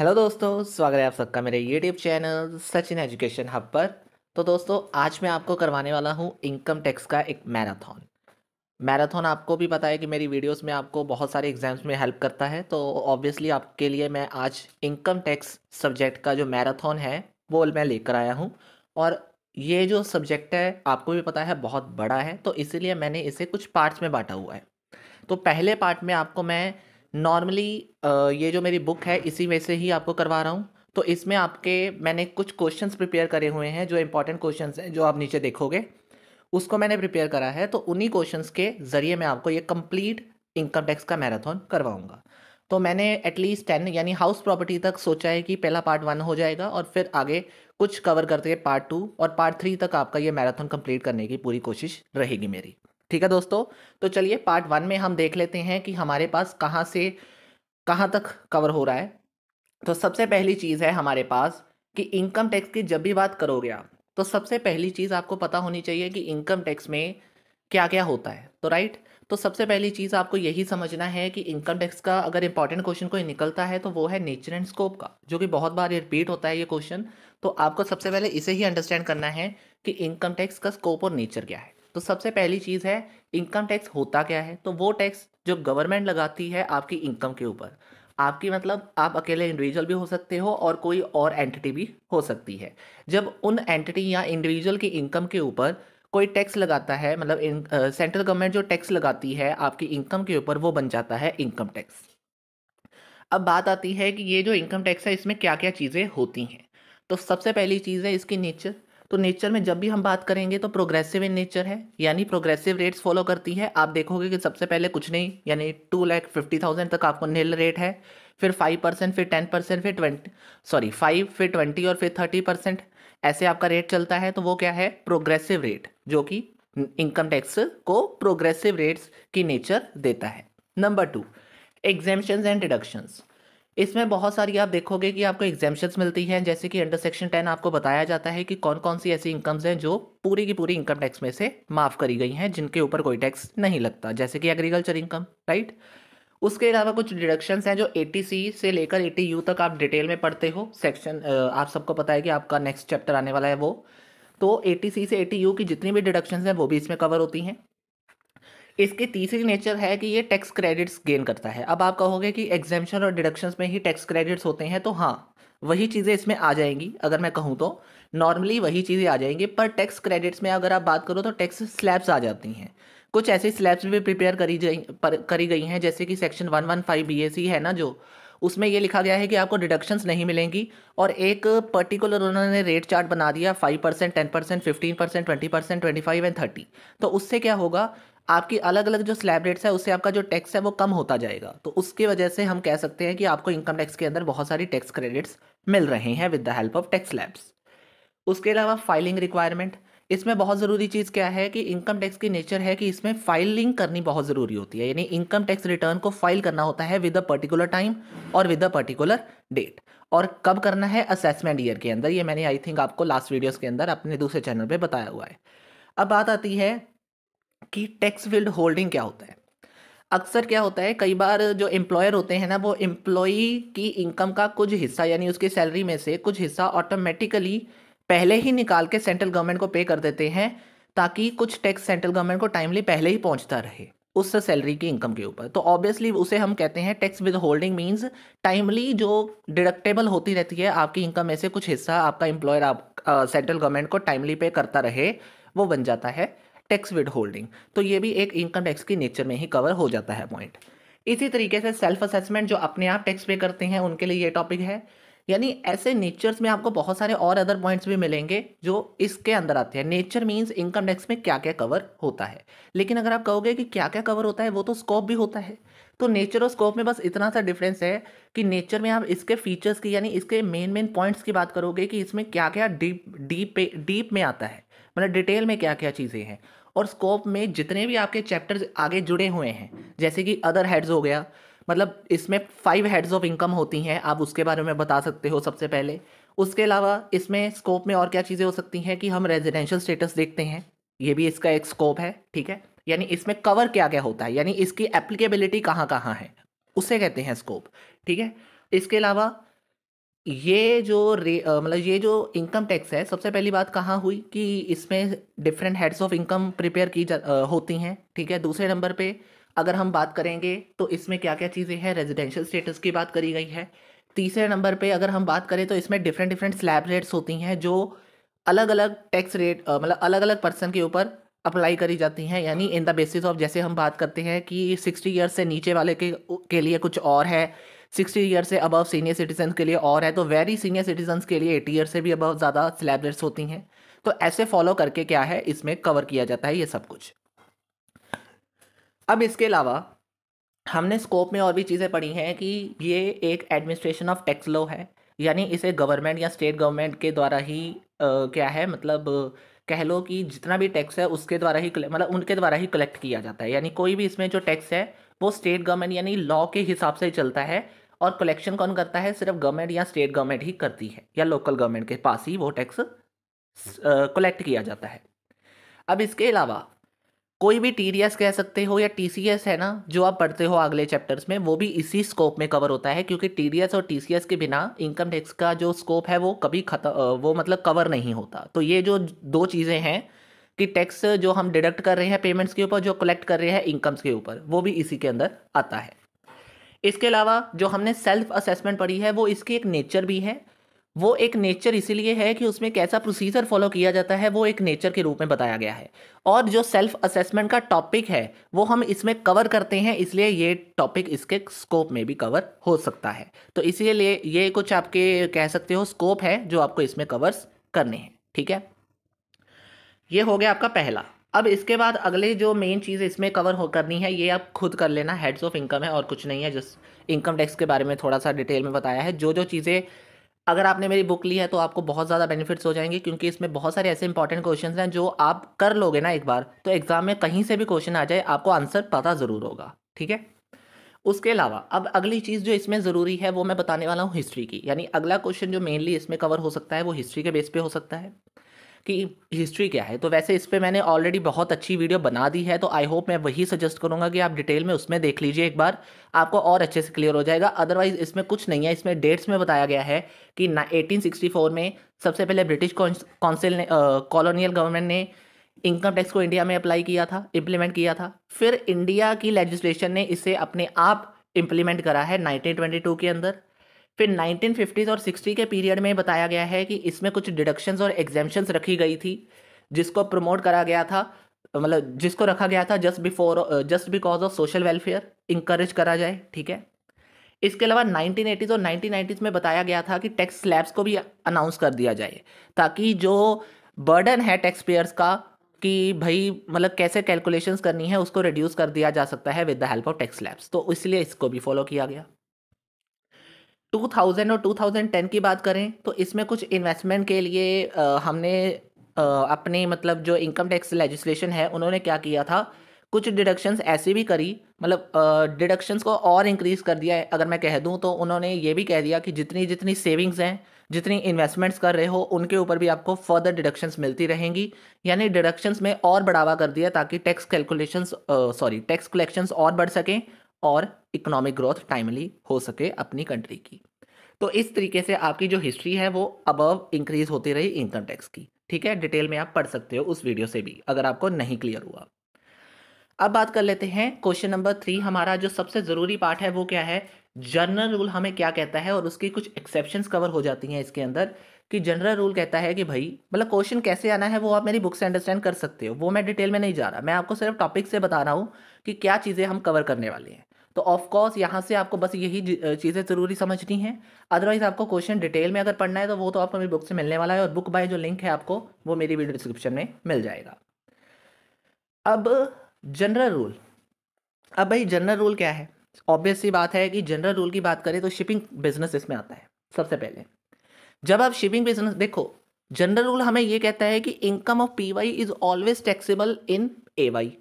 hello दोस्तों स्वागत है आप सबका मेरे YouTube channel Sachin education hub पर तो दोस्तों आज मैं आपको करवाने वाला हूँ इनकम टैक्स का एक मैराथन मैराथन आपको भी पता है कि मेरी वीडियोस में आपको बहुत सारे एग्जाम्स में हेल्प करता है तो ऑब्वियसली आपके लिए मैं आज इनकम टैक्स सब्जेक्ट का जो मैराथन है वो मैं लेकर आया हूँ और ये जो सब्जेक्ट है आपको भी पता है बहुत बड़ा है तो इसीलिए मैंने इसे कुछ पार्ट्स में बांटा हुआ है तो पहले पार्ट में आपको मैं नॉर्मली ये जो मेरी बुक है इसी में से ही आपको करवा रहा हूँ तो इसमें आपके मैंने कुछ क्वेश्चंस प्रिपेयर करे हुए हैं जो इंपॉर्टेंट क्वेश्चंस हैं जो आप नीचे देखोगे उसको मैंने प्रिपेयर करा है तो उन्हीं क्वेश्चंस के ज़रिए मैं आपको ये कंप्लीट इनकम टैक्स का मैराथन करवाऊंगा तो मैंने एटलीस्ट टेन यानी हाउस प्रॉपर्टी तक सोचा है कि पहला पार्ट वन हो जाएगा और फिर आगे कुछ कवर करते पार्ट टू और पार्ट थ्री तक आपका ये मैराथन कम्प्लीट करने की पूरी कोशिश रहेगी मेरी ठीक है दोस्तों तो चलिए पार्ट वन में हम देख लेते हैं कि हमारे पास कहाँ से कहाँ तक कवर हो रहा है तो सबसे पहली चीज़ है हमारे पास कि इनकम टैक्स की जब भी बात करोगे आप तो सबसे पहली चीज़ आपको पता होनी चाहिए कि इनकम टैक्स में क्या क्या होता है तो राइट तो सबसे पहली चीज़ आपको यही समझना है कि इनकम टैक्स का अगर इंपॉर्टेंट क्वेश्चन कोई निकलता है तो वो है नेचर एंड स्कोप का जो कि बहुत बार रिपीट होता है ये क्वेश्चन तो आपको सबसे पहले इसे ही अंडरस्टैंड करना है कि इनकम टैक्स का स्कोप और नेचर क्या है तो सबसे पहली चीज़ है इनकम टैक्स होता क्या है तो वो टैक्स जो गवर्नमेंट लगाती है आपकी इनकम के ऊपर आपकी मतलब आप अकेले इंडिविजुअल भी हो सकते हो और कोई और एंटिटी भी हो सकती है जब उन एंटिटी या इंडिविजुअल की इनकम के ऊपर कोई टैक्स लगाता है मतलब सेंट्रल गवर्नमेंट जो टैक्स लगाती है आपकी इनकम के ऊपर वो बन जाता है इनकम टैक्स अब बात आती है कि ये जो इनकम टैक्स है इसमें क्या क्या चीज़ें होती हैं तो सबसे पहली चीज़ है इसकी नेचर तो नेचर में जब भी हम बात करेंगे तो प्रोग्रेसिव इन नेचर है यानी प्रोग्रेसिव रेट्स फॉलो करती है आप देखोगे कि सबसे पहले कुछ नहीं यानी टू लैख फिफ्टी थाउजेंड तक आपको नील रेट है फिर फाइव परसेंट फिर टेन परसेंट फिर ट्वेंटी सॉरी फाइव फिर ट्वेंटी और फिर थर्टी परसेंट ऐसे आपका रेट चलता है तो वो क्या है प्रोग्रेसिव रेट जो कि इनकम टैक्स को प्रोग्रेसिव रेट्स की नेचर देता है number two exemptions and deductions इसमें बहुत सारी आप देखोगे कि आपको एग्जामेशंस मिलती हैं जैसे कि अंडर सेक्शन टेन आपको बताया जाता है कि कौन कौन सी ऐसी इनकम्स हैं जो पूरी की पूरी इनकम टैक्स में से माफ़ करी गई हैं जिनके ऊपर कोई टैक्स नहीं लगता जैसे कि एग्रीकल्चर इनकम राइट उसके अलावा कुछ डिडक्शंस हैं जो ए से लेकर ए तक आप डिटेल में पढ़ते हो सेक्शन आप सबको पता है कि आपका नेक्स्ट चैप्टर आने वाला है वो तो ए से ए की जितनी भी डिडक्शंस हैं वो भी इसमें कवर होती हैं इसकी तीसरी नेचर है कि ये टैक्स क्रेडिट्स गेन करता है अब आप कहोगे कि एग्जामेशन और डिडक्शंस में ही टैक्स क्रेडिट्स होते हैं तो हाँ वही चीज़ें इसमें आ जाएंगी अगर मैं कहूँ तो नॉर्मली वही चीज़ें आ जाएंगी पर टैक्स क्रेडिट्स में अगर आप बात करो तो टैक्स स्लैब्स आ जाती हैं कुछ ऐसे स्लैब्स भी प्रिपेयर करी जाई करी गई हैं जैसे कि section one one five B S C है ना जो उसमें ये लिखा गया है कि आपको डिडक्शंस नहीं मिलेंगी और एक पर्टिकुलर उन्होंने रेट चार्ट बना दिया five percent ten percent fifteen percent twenty percent twenty five and thirty तो उससे क्या होगा आपकी अलग अलग जो स्लैब रेट्स है उससे आपका जो टैक्स है वो कम होता जाएगा तो उसकी वजह से हम कह सकते हैं कि आपको इनकम टैक्स के अंदर बहुत सारी टैक्स क्रेडिट्स मिल रहे हैं with the help of tax slabs उसके अलावा फाइलिंग रिक्वायरमेंट इसमें बहुत ज़रूरी चीज़ क्या है कि इनकम टैक्स की नेचर है कि इसमें फाइलिंग करनी बहुत ज़रूरी होती है यानी इनकम टैक्स रिटर्न को फाइल करना होता है विद अ पर्टिकुलर टाइम और विद अ पर्टिकुलर डेट और कब करना है असेसमेंट ईयर के अंदर ये मैंने आई थिंक आपको लास्ट वीडियोस के अंदर अपने दूसरे चैनल पे बताया हुआ है अब बात आती है कि टैक्स फील्ड होल्डिंग क्या होता है अक्सर क्या होता है कई बार जो एम्प्लॉयर होते हैं ना वो एम्प्लॉई की इनकम का कुछ हिस्सा यानी उसकी सैलरी में से कुछ हिस्सा ऑटोमेटिकली पहले ही निकाल के सेंट्रल गवर्नमेंट को पे कर देते हैं ताकि कुछ टैक्स सेंट्रल गवर्नमेंट को टाइमली पहले ही पहुंचता रहे उस सैलरी की इनकम के ऊपर तो ऑब्वियसली उसे हम कहते हैं tax with holding means timely जो डिडक्टेबल होती रहती है आपकी इनकम में से कुछ हिस्सा आपका एम्प्लॉयर आप सेंट्रल गवर्नमेंट को टाइमली पे करता रहे वो बन जाता है टैक्स विद होल्डिंग तो ये भी एक इनकम टैक्स की नेचर में ही कवर हो जाता है पॉइंट इसी तरीके से सेल्फ असेसमेंट जो अपने आप टैक्स पे करते हैं उनके लिए ये टॉपिक है यानी ऐसे नेचर्स में आपको बहुत सारे और अदर पॉइंट्स भी मिलेंगे जो इसके अंदर आते हैं नेचर मीन्स इनकम टैक्स में क्या क्या कवर होता है लेकिन अगर आप कहोगे कि क्या क्या कवर होता है वो तो स्कोप भी होता है तो नेचर और स्कोप में बस इतना सा डिफरेंस है कि नेचर में आप इसके फीचर्स की यानी इसके मेन मेन पॉइंट्स की बात करोगे कि इसमें क्या क्या डीप डीप डीप में आता है मतलब डिटेल में क्या क्या चीज़ें हैं और स्कोप में जितने भी आपके चैप्टर्स आगे जुड़े हुए हैं जैसे कि अदर हेड्स हो गया मतलब इसमें फाइव हेड्स ऑफ इनकम होती हैं आप उसके बारे में बता सकते हो सबसे पहले उसके अलावा इसमें स्कोप में और क्या चीज़ें हो सकती हैं कि हम रेजिडेंशियल स्टेटस देखते हैं ये भी इसका एक स्कोप है ठीक है यानी इसमें कवर क्या क्या होता है यानी इसकी एप्लीकेबिलिटी कहाँ कहाँ है उसे कहते हैं स्कोप ठीक है इसके अलावा ये जो रे मतलब ये जो इनकम टैक्स है सबसे पहली बात कहाँ हुई कि इसमें different heads of income prepare की जा आ, होती हैं ठीक है दूसरे नंबर पे अगर हम बात करेंगे तो इसमें क्या क्या चीज़ें हैं रेजिडेंशियल स्टेटस की बात करी गई है तीसरे नंबर पे अगर हम बात करें तो इसमें डिफरेंट डिफरेंट स्लैब रेट्स होती हैं जो अलग अलग टैक्स रेट मतलब अलग अलग पर्सन के ऊपर अप्लाई करी जाती हैं यानी इन द बेसिस ऑफ जैसे हम बात करते हैं कि सिक्सटी ईयर्स से नीचे वाले के के लिए कुछ और है सिक्सटी ईयर से अबव सीनियर सिटीजन के लिए और है तो वेरी सीनियर सिटीजन के लिए एटी ईयर से भी अबव ज़्यादा स्लैब रेट्स होती हैं तो ऐसे फॉलो करके क्या है इसमें कवर किया जाता है ये सब कुछ अब इसके अलावा हमने स्कोप में और भी चीज़ें पढ़ी हैं कि ये एक एडमिनिस्ट्रेशन ऑफ टैक्स लॉ है यानी इसे गवर्नमेंट या स्टेट गवर्नमेंट के द्वारा ही आ, क्या है मतलब कह लो कि जितना भी टैक्स है उसके द्वारा ही मतलब उनके द्वारा ही कलेक्ट किया जाता है यानी कोई भी इसमें जो टैक्स है वो स्टेट गवर्नमेंट यानी लॉ के हिसाब से ही चलता है और कलेक्शन कौन करता है सिर्फ गवर्नमेंट या स्टेट गवर्नमेंट ही करती है या लोकल गवर्नमेंट के पास ही वो टैक्स कलेक्ट किया जाता है अब इसके अलावा कोई भी टी कह सकते हो या टी है ना जो आप पढ़ते हो अगले चैप्टर्स में वो भी इसी स्कोप में कवर होता है क्योंकि टी और टी के बिना इनकम टैक्स का जो स्कोप है वो कभी खत्म वो मतलब कवर नहीं होता तो ये जो दो चीज़ें हैं कि टैक्स जो हम डिडक्ट कर रहे हैं पेमेंट्स के ऊपर जो कलेक्ट कर रहे हैं इनकम्स के ऊपर वो भी इसी के अंदर आता है इसके अलावा जो हमने सेल्फ असेसमेंट पढ़ी है वो इसकी एक नेचर भी है वो एक नेचर इसीलिए है कि उसमें कैसा प्रोसीजर फॉलो किया जाता है वो एक नेचर के रूप में बताया गया है और जो सेल्फ असेसमेंट का टॉपिक है वो हम इसमें कवर करते हैं इसलिए ये टॉपिक इसके स्कोप में भी कवर हो सकता है तो इसीलिए ये कुछ आपके कह सकते हो स्कोप है जो आपको इसमें कवर्स करने हैं ठीक है ये हो गया आपका पहला अब इसके बाद अगले जो मेन चीज़ इसमें कवर हो करनी है ये आप खुद कर लेना हेड्स ऑफ इनकम है और कुछ नहीं है जिस इनकम टैक्स के बारे में थोड़ा सा डिटेल में बताया है जो जो चीज़ें अगर आपने मेरी बुक ली है तो आपको बहुत ज़्यादा बेनिफिट्स हो जाएंगे क्योंकि इसमें बहुत सारे ऐसे इंपॉर्टेंट क्वेश्चन हैं जो आप कर लोगे ना एक बार तो एग्ज़ाम में कहीं से भी क्वेश्चन आ जाए आपको आंसर पता ज़रूर होगा ठीक है उसके अलावा अब अगली चीज़ जो इसमें ज़रूरी है वो मैं बताने वाला हूँ हिस्ट्री की यानी अगला क्वेश्चन जो मेनली इसमें कवर हो सकता है वो हिस्ट्री के बेस पे हो सकता है कि हिस्ट्री क्या है तो वैसे इस पर मैंने ऑलरेडी बहुत अच्छी वीडियो बना दी है तो आई होप मैं वही सजेस्ट करूँगा कि आप डिटेल में उसमें देख लीजिए एक बार आपको और अच्छे से क्लियर हो जाएगा अदरवाइज़ इसमें कुछ नहीं है इसमें डेट्स में बताया गया है कि एटीन में सबसे पहले ब्रिटिश काउंसिल ने कॉलोनियल गवर्नमेंट ने इनकम टैक्स को इंडिया में अप्लाई किया था इम्प्लीमेंट किया था फिर इंडिया की लेजिस्लेशन ने इसे अपने आप इम्प्लीमेंट करा है 1922 के अंदर फिर 1950s और 60 के पीरियड में बताया गया है कि इसमें कुछ डिडक्शंस और एग्जेम्पन्स रखी गई थी जिसको प्रमोट करा गया था मतलब जिसको रखा गया था just before just because of social welfare encourage करा जाए ठीक है इसके अलावा 1980s और 1990s में बताया गया था कि टैक्स स्लैब्स को भी अनाउंस कर दिया जाए ताकि जो बर्डन है टैक्स पेयर्स का कि भाई मतलब कैसे कैलकुलेशंस करनी है उसको रिड्यूस कर दिया जा सकता है with the help of tax slabs तो इसलिए इसको भी फॉलो किया गया 2000 और 2010 की बात करें तो इसमें कुछ इन्वेस्टमेंट के लिए आ, हमने आ, अपने मतलब जो इनकम टैक्स लेजिस्लेशन है उन्होंने क्या किया था कुछ डिडक्शंस ऐसी भी करी मतलब डिडक्शंस को और इंक्रीज़ कर दिया है अगर मैं कह दूं तो उन्होंने ये भी कह दिया कि जितनी जितनी सेविंग्स हैं जितनी इन्वेस्टमेंट्स कर रहे हो उनके ऊपर भी आपको फर्दर डिडक्शंस मिलती रहेंगी यानी डिडक्शंस में और बढ़ावा कर दिया ताकि tax calculations sorry tax collections और बढ़ सकें और इकोनॉमिक ग्रोथ टाइमली हो सके अपनी कंट्री की तो इस तरीके से आपकी जो हिस्ट्री है वो अबव इंक्रीज होती रही इनकम टैक्स की ठीक है डिटेल में आप पढ़ सकते हो उस वीडियो से भी अगर आपको नहीं क्लियर हुआ अब बात कर लेते हैं क्वेश्चन नंबर थ्री हमारा जो सबसे ज़रूरी पार्ट है वो क्या है जनरल रूल हमें क्या कहता है और उसकी कुछ एक्सेप्शंस कवर हो जाती हैं इसके अंदर कि जनरल रूल कहता है कि भाई मतलब क्वेश्चन कैसे आना है वो आप मेरी बुक से अंडरस्टैंड कर सकते हो वो मैं डिटेल में नहीं जा रहा मैं आपको सिर्फ टॉपिक से बता रहा हूँ कि क्या चीज़ें हम कवर करने वाले हैं तो ऑफकोर्स यहाँ से आपको बस यही चीज़ें ज़रूरी समझनी है अदरवाइज़ आपको क्वेश्चन डिटेल में अगर पढ़ना है तो वो तो आपको मेरी बुक से मिलने वाला है और बुक बाय जो लिंक है आपको वो मेरी वीडियो डिस्क्रिप्शन में मिल जाएगा अब जनरल रूल अब भाई जनरल रूल क्या है ऑब्वियसली बात है कि जनरल रूल की बात करें तो शिपिंग बिजनेस इसमें आता है सबसे पहले जब आप शिपिंग बिजनेस देखो जनरल रूल हमें ये कहता है कि income of P Y is always taxable in A Y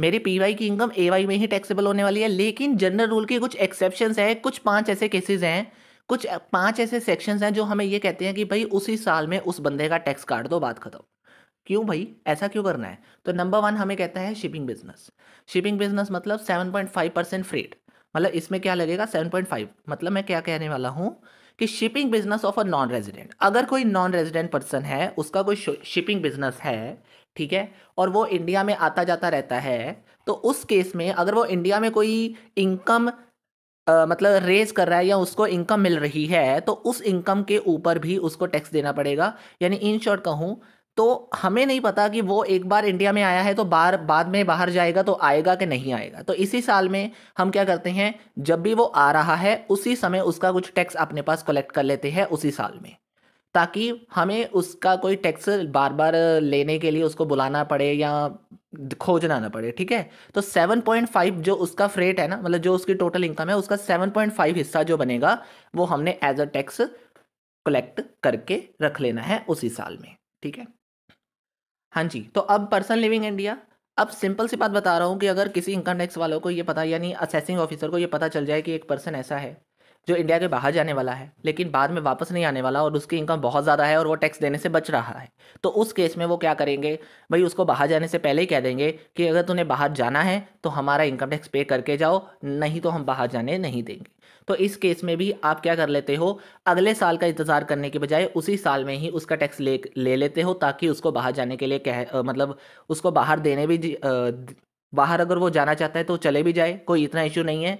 मेरी पी की इनकम ए में ही टैक्सेबल होने वाली है लेकिन जनरल रूल के कुछ एक्सेप्शन है कुछ पाँच ऐसे केसेज हैं कुछ पाँच ऐसे सेक्शंस हैं जो हमें ये कहते हैं कि भाई उसी साल में उस बंदे का टैक्स काट दो बात खत्म क्यों भाई ऐसा क्यों करना है तो नंबर वन हमें कहता है शिपिंग बिजनेस शिपिंग बिजनेस मतलब फाइव परसेंट फ्रेट मतलब इसमें क्या लगेगा सेवन पॉइंट फाइव मतलब मैं क्या कहने वाला हूँ कि shipping business of a non resident अगर कोई नॉन रेजिडेंट पर्सन है उसका कोई शिपिंग बिजनेस है ठीक है और वो इंडिया में आता जाता रहता है तो उस केस में अगर वो इंडिया में कोई इनकम मतलब रेज कर रहा है या उसको इनकम मिल रही है तो उस इनकम के ऊपर भी उसको टैक्स देना पड़ेगा यानी इन शॉर्ट कहूँ तो हमें नहीं पता कि वो एक बार इंडिया में आया है तो बार बाद में बाहर जाएगा तो आएगा कि नहीं आएगा तो इसी साल में हम क्या करते हैं जब भी वो आ रहा है उसी समय उसका कुछ टैक्स अपने पास कलेक्ट कर लेते हैं उसी साल में ताकि हमें उसका कोई टैक्स बार बार लेने के लिए उसको बुलाना पड़े या खोजना ना पड़े ठीक है तो 7.5 जो उसका फ्रेट है ना मतलब जो उसकी टोटल इनकम है उसका 7.5 हिस्सा जो बनेगा वो हमने एज अ टैक्स कलेक्ट करके रख लेना है उसी साल में ठीक है हाँ जी तो अब पर्सन लिविंग इंडिया अब सिंपल सी बात बता रहा हूँ कि अगर किसी इनकम टैक्स वालों को ये पता यानी असेसिंग ऑफिसर को ये पता चल जाए कि एक पर्सन ऐसा है जो इंडिया के बाहर जाने वाला है लेकिन बाद में वापस नहीं आने वाला और उसकी इनकम बहुत ज़्यादा है और वो टैक्स देने से बच रहा है तो उस केस में वो क्या करेंगे भाई उसको बाहर जाने से पहले ही कह देंगे कि अगर तुम्हें बाहर जाना है तो हमारा इनकम टैक्स पे करके जाओ नहीं तो हम बाहर जाने नहीं देंगे तो इस केस में भी आप क्या कर लेते हो अगले साल का इंतज़ार करने के बजाय उसी साल में ही उसका टैक्स ले ले लेते हो ताकि उसको बाहर जाने के लिए कह मतलब उसको बाहर देने भी बाहर अगर वो जाना चाहता है तो चले भी जाए कोई इतना इशू नहीं है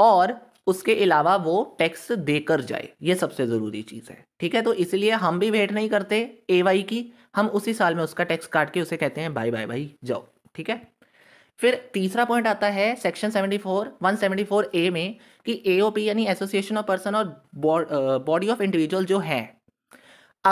और उसके अलावा वो टैक्स देकर जाए ये सबसे ज़रूरी चीज़ है ठीक है तो इसलिए हम भी वेट नहीं करते ए वाई की हम उसी साल में उसका टैक्स काट के उसे कहते हैं बाय बाय भाई जाओ ठीक है फिर तीसरा पॉइंट आता है सेक्शन 74 174 ए में कि एओपी यानी एसोसिएशन ऑफ पर्सन और बॉडी ऑफ इंडिविजुअल जो हैं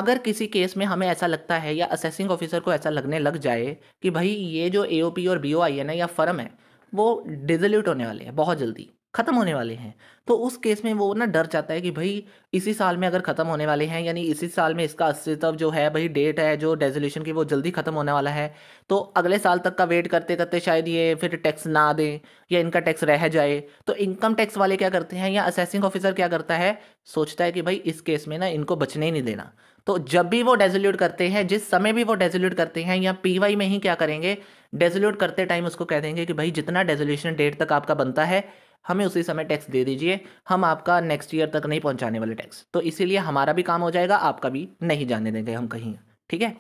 अगर किसी केस में हमें ऐसा लगता है या असेसिंग ऑफिसर को ऐसा लगने लग जाए कि भाई ये जो एओपी और बीओआई है ना या फर्म है वो डिजोल्यूट होने वाले हैं बहुत जल्दी ख़त्म होने वाले हैं तो उस केस में वो ना डर जाता है कि भाई इसी साल में अगर ख़त्म होने वाले हैं यानी इसी साल में इसका अस्तित्व जो है भाई डेट है जो रेजोल्यूशन की वो जल्दी ख़त्म होने वाला है तो अगले साल तक का वेट करते करते शायद ये फिर टैक्स ना दें या इनका टैक्स रह जाए तो इनकम टैक्स वाले क्या करते हैं या असेसिंग ऑफिसर क्या करता है सोचता है कि भाई इस केस में ना इनको बचने ही नहीं देना तो जब भी वो डेजोल्यूट करते हैं जिस समय भी वो डेजोल्यूट करते हैं या पी में ही क्या करेंगे डेजोल्यूट करते टाइम उसको कह देंगे कि भाई जितना डेजोल्यूशन डेट तक आपका बनता है हमें उसी समय टैक्स दे दीजिए हम आपका नेक्स्ट ईयर तक नहीं पहुंचाने वाले टैक्स तो इसीलिए हमारा भी काम हो जाएगा आपका भी नहीं जाने देंगे हम कहीं ठीक है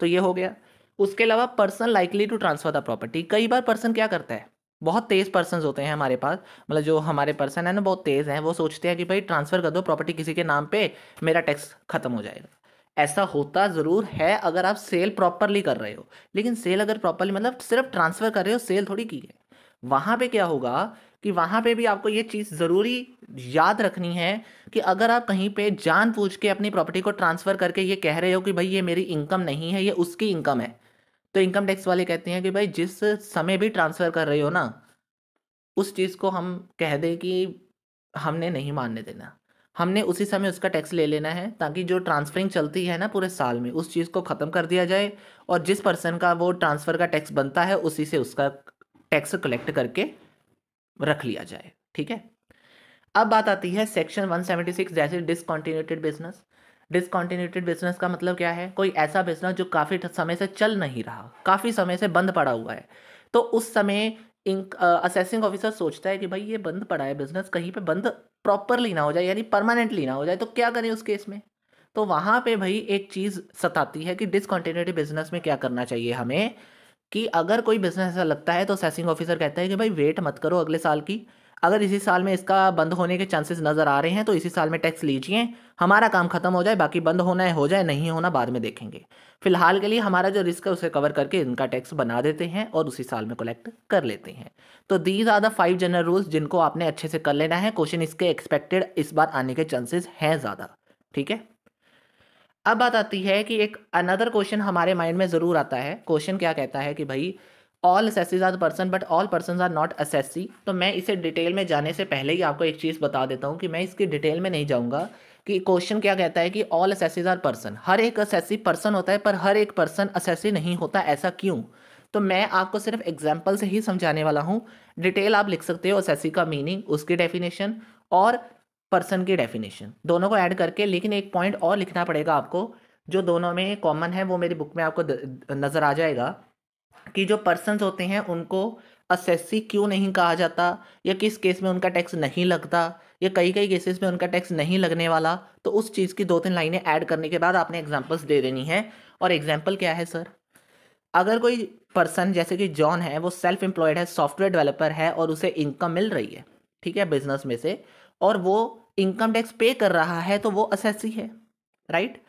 तो ये हो गया उसके अलावा person likely to transfer the property कई बार पर्सन क्या करता है बहुत तेज़ पर्सन होते हैं हमारे पास मतलब जो हमारे पर्सन है ना बहुत तेज़ हैं वो सोचते हैं कि भाई ट्रांसफ़र कर दो प्रॉपर्टी किसी के नाम पे मेरा टैक्स ख़त्म हो जाएगा ऐसा होता ज़रूर है अगर आप सेल प्रॉपरली कर रहे हो लेकिन सेल अगर प्रॉपरली मतलब सिर्फ ट्रांसफ़र कर रहे हो सेल थोड़ी की है वहाँ पे क्या होगा कि वहाँ पे भी आपको ये चीज़ ज़रूरी याद रखनी है कि अगर आप कहीं पे जान पूछ के अपनी प्रॉपर्टी को ट्रांसफ़र करके ये कह रहे हो कि भाई ये मेरी इनकम नहीं है ये उसकी इनकम है तो इनकम टैक्स वाले कहते हैं कि भाई जिस समय भी ट्रांसफ़र कर रहे हो ना उस चीज़ को हम कह दें कि हमने नहीं मानने देना हमने उसी समय उसका टैक्स ले लेना है ताकि जो ट्रांसफरिंग चलती है ना पूरे साल में उस चीज़ को ख़त्म कर दिया जाए और जिस पर्सन का वो ट्रांसफ़र का टैक्स बनता है उसी से उसका टैक्स कलेक्ट करके रख लिया जाए ठीक है अब बात आती है सेक्शन 176 जैसे डिसकॉन्टिन्यूटेड बिजनेस डिसकॉन्टिन्यूटेड बिजनेस का मतलब क्या है कोई ऐसा बिजनेस जो काफ़ी समय से चल नहीं रहा काफ़ी समय से बंद पड़ा हुआ है तो उस समय इंक असेसिंग ऑफिसर सोचता है कि भाई ये बंद पड़ा है बिजनेस कहीं पे बंद प्रॉपरली ना हो जाए यानी परमानेंटली ना हो जाए तो क्या करें उस केस में तो वहाँ पे भाई एक चीज़ सताती है कि डिसकॉन्टिन्यूटी बिजनेस में क्या करना चाहिए हमें कि अगर कोई बिजनेस ऐसा लगता है तो सेसिंग ऑफिसर कहता है कि भाई वेट मत करो अगले साल की अगर इसी साल में इसका बंद होने के चांसेस नज़र आ रहे हैं तो इसी साल में टैक्स लीजिए हमारा काम खत्म हो जाए बाकी बंद होना है हो जाए नहीं होना बाद में देखेंगे फिलहाल के लिए हमारा जो रिस्क है उसे कवर करके इनका टैक्स बना देते हैं और उसी साल में कलेक्ट कर लेते हैं तो these are the five general rules जिनको आपने अच्छे से कर लेना है क्वेश्चन इसके एक्सपेक्टेड इस बार आने के चांसेस हैं ज़्यादा ठीक है अब बात आती है कि एक अनदर क्वेश्चन हमारे माइंड में ज़रूर आता है क्वेश्चन क्या कहता है कि भाई all assessees are person but all person are not assessee तो मैं इसे डिटेल में जाने से पहले ही आपको एक चीज़ बता देता हूँ कि मैं इसकी डिटेल में नहीं जाऊँगा कि क्वेश्चन क्या कहता है कि ऑल असेसिज आर पर्सन हर एक असेसी पर्सन होता है पर हर एक पर्सन असेसी नहीं होता ऐसा क्यों तो मैं आपको सिर्फ एग्जाम्पल से ही समझाने वाला हूँ डिटेल आप लिख सकते हो असेसी का मीनिंग उसकी डेफिनेशन और पर्सन की डेफिनेशन दोनों को ऐड करके लेकिन एक पॉइंट और लिखना पड़ेगा आपको जो दोनों में कॉमन है वो मेरी बुक में आपको नज़र आ जाएगा कि जो पर्सनस होते हैं उनको असेसी क्यों नहीं कहा जाता या किस केस में उनका टैक्स नहीं लगता या कई कई केसेस में उनका टैक्स नहीं लगने वाला तो उस चीज़ की दो तीन लाइनें ऐड करने के बाद आपने एग्जांपल्स दे देनी है और एग्जांपल क्या है सर अगर कोई पर्सन जैसे कि जॉन है वो सेल्फ एम्प्लॉयड है सॉफ्टवेयर डेवलपर है और उसे इनकम मिल रही है ठीक है बिजनेस में से और वो इनकम टैक्स पे कर रहा है तो वो असेसी है राइट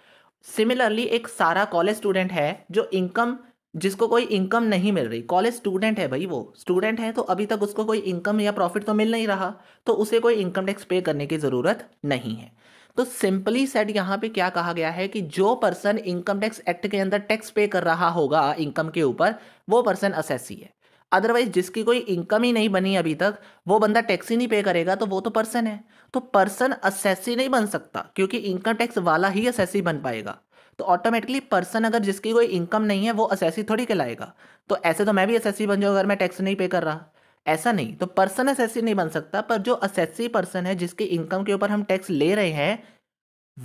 सिमिलरली एक सारा कॉलेज स्टूडेंट है जो इनकम जिसको कोई इनकम नहीं मिल रही कॉलेज स्टूडेंट है भाई वो स्टूडेंट है तो अभी तक उसको कोई इनकम या प्रॉफिट तो मिल नहीं रहा तो उसे कोई इनकम टैक्स पे करने की ज़रूरत नहीं है तो सिंपली सेट यहाँ पे क्या कहा गया है कि जो पर्सन इनकम टैक्स एक्ट के अंदर टैक्स पे कर रहा होगा इनकम के ऊपर वो पर्सन असेसी है अदरवाइज जिसकी कोई इनकम ही नहीं बनी अभी तक वो बंदा टैक्स ही नहीं पे करेगा तो वो तो पर्सन है तो पर्सन असेसी नहीं बन सकता क्योंकि इनकम टैक्स वाला ही असेसी बन पाएगा तो ऑटोमेटिकली पर्सन अगर जिसकी कोई इनकम नहीं है वो असेसी थोड़ी कहलाएगा तो ऐसे तो मैं भी असेसी बन जाऊँ अगर मैं टैक्स नहीं पे कर रहा ऐसा नहीं तो पर्सन असेसी नहीं बन सकता पर जो असेसी पर्सन है जिसकी इनकम के ऊपर हम टैक्स ले रहे हैं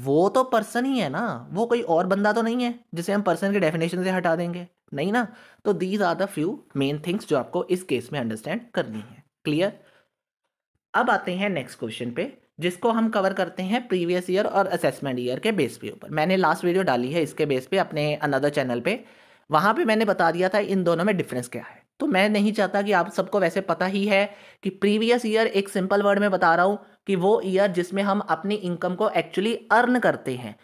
वो तो पर्सन ही है ना वो कोई और बंदा तो नहीं है जिसे हम पर्सन के डेफिनेशन से हटा देंगे नहीं ना तो these are the few main things जो आपको इस केस में अंडरस्टैंड करनी है क्लियर अब आते हैं नेक्स्ट क्वेश्चन पे जिसको हम कवर करते हैं प्रीवियस ईयर और असेसमेंट ईयर के बेस पे ऊपर मैंने लास्ट वीडियो डाली है इसके बेस पे अपने अनदर चैनल पे वहाँ पे मैंने बता दिया था इन दोनों में डिफरेंस क्या है तो मैं नहीं चाहता कि आप सबको वैसे पता ही है कि प्रीवियस ईयर एक सिंपल वर्ड में बता रहा हूँ कि वो ईयर जिसमें हम अपनी इनकम को एक्चुअली अर्न करते हैं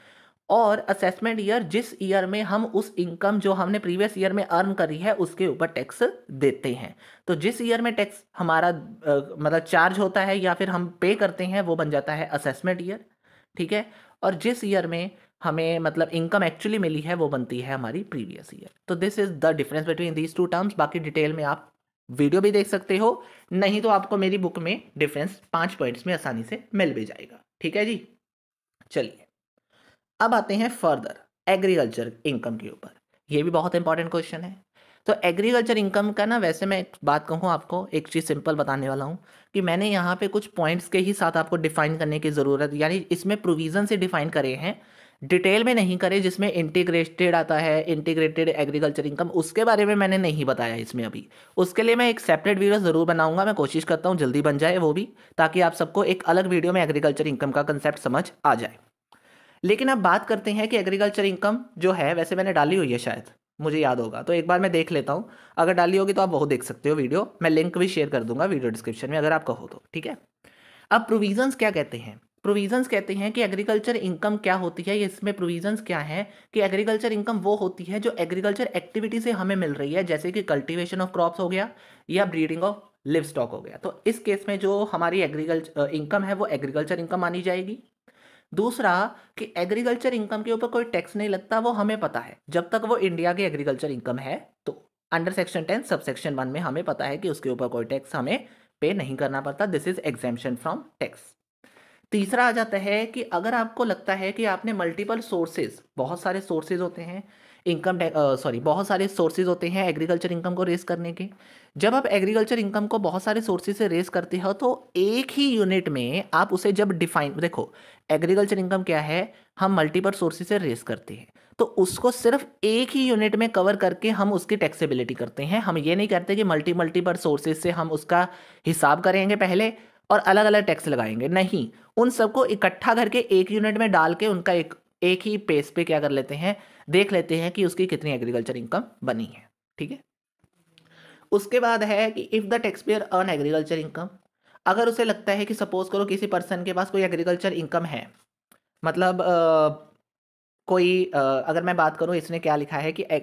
और असेसमेंट ईयर जिस ईयर में हम उस इनकम जो हमने प्रीवियस ईयर में अर्न करी है उसके ऊपर टैक्स देते हैं तो जिस ईयर में टैक्स हमारा आ, मतलब चार्ज होता है या फिर हम पे करते हैं वो बन जाता है असेसमेंट ईयर ठीक है और जिस ईयर में हमें मतलब इनकम एक्चुअली मिली है वो बनती है हमारी प्रीवियस ईयर तो this is the difference between these two terms बाकी डिटेल में आप वीडियो भी देख सकते हो नहीं तो आपको मेरी बुक में डिफरेंस पाँच पॉइंट्स में आसानी से मिल भी जाएगा ठीक है जी चलिए अब आते हैं फर्दर एग्रीकल्चर इनकम के ऊपर ये भी बहुत इंपॉर्टेंट क्वेश्चन है तो एग्रीकल्चर इनकम का ना वैसे मैं एक बात कहूँ आपको एक चीज़ सिंपल बताने वाला हूँ कि मैंने यहाँ पे कुछ पॉइंट्स के ही साथ आपको डिफाइन करने की ज़रूरत यानी इसमें प्रोविज़न से डिफाइन करे हैं डिटेल में नहीं करे जिसमें इंटीग्रेटेड आता है इंटीग्रेटेड एग्रीकल्चर इनकम उसके बारे में मैंने नहीं बताया इसमें अभी उसके लिए मैं एक सेपरेट वीडियो ज़रूर बनाऊंगा मैं कोशिश करता हूँ जल्दी बन जाए वो भी ताकि आप सबको एक अलग वीडियो में एग्रीकल्चर इनकम का कंसेप्ट समझ आ जाए लेकिन अब बात करते हैं कि एग्रीकल्चर इनकम जो है वैसे मैंने डाली हुई है शायद मुझे याद होगा तो एक बार मैं देख लेता हूँ अगर डाली होगी तो आप वो देख सकते हो वीडियो मैं लिंक भी शेयर कर दूंगा वीडियो डिस्क्रिप्शन में अगर आप कहो तो ठीक है अब प्रोविजंस क्या कहते हैं प्रोविजंस कहते हैं कि एग्रीकल्चर इनकम क्या होती है इसमें प्रोविजंस क्या है कि एग्रीकल्चर इनकम वो होती है जो एग्रीकल्चर एक्टिविटी से हमें मिल रही है जैसे कि कल्टिवेशन ऑफ क्रॉप्स हो गया या ब्रीडिंग ऑफ लिव स्टॉक हो गया तो इस केस में जो हमारी एग्रीकल्चर इनकम है वो एग्रीकल्चर इनकम मानी जाएगी दूसरा कि एग्रीकल्चर इनकम के ऊपर कोई टैक्स नहीं लगता वो हमें पता है जब तक वो इंडिया की एग्रीकल्चर इनकम है तो under section ten sub section one में हमें पता है कि उसके ऊपर कोई टैक्स हमें पे नहीं करना पड़ता this is exemption from tax तीसरा आ जाता है कि अगर आपको लगता है कि आपने मल्टीपल सोर्सेज बहुत सारे सोर्सेज होते हैं इनकम सॉरी बहुत सारे सोर्सेज होते हैं एग्रीकल्चर इनकम को रेस करने के जब आप एग्रीकल्चर इनकम को बहुत सारे सोर्सेज से रेस करते हो तो एक ही यूनिट में आप उसे जब डिफाइन देखो एग्रीकल्चर इनकम क्या है हम मल्टीपल सोर्सेज से रेस करते हैं तो उसको सिर्फ एक ही यूनिट में कवर करके हम उसकी टैक्सेबिलिटी करते हैं हम ये नहीं करते कि मल्टी मल्टीपल सोर्सेज से हम उसका हिसाब करेंगे पहले और अलग अलग टैक्स लगाएंगे नहीं उन सबको इकट्ठा करके एक यूनिट में डाल के उनका एक एक ही पेस पे क्या कर लेते हैं देख लेते हैं कि उसकी कितनी एग्रीकल्चर इनकम बनी है ठीक है उसके बाद है कि if the taxpayer earn agriculture income अगर उसे लगता है कि सपोज करो किसी पर्सन के पास कोई एग्रीकल्चर इनकम है मतलब आ, कोई आ, अगर मैं बात करूं इसने क्या लिखा है कि आ,